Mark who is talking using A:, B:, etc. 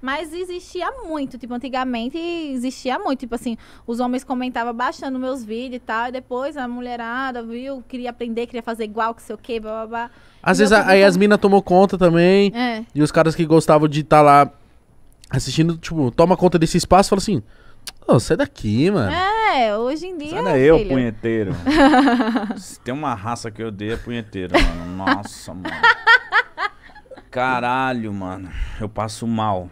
A: Mas existia muito, tipo, antigamente existia muito. Tipo assim, os homens comentavam baixando meus vídeos e tal. E depois a mulherada, viu, queria aprender, queria fazer igual, que sei o quê, blá blá blá. Às e vezes a, aí as
B: minas tomou conta também. É. E os caras que gostavam de estar tá lá assistindo, tipo, toma conta desse espaço e fala assim. Oh, sai daqui, mano.
C: É, hoje em dia. Sai daí, é eu,
B: punheteiro. Se
D: tem uma raça que eu odeio, é punheteiro, mano. Nossa, mano. Caralho, mano. Eu passo mal.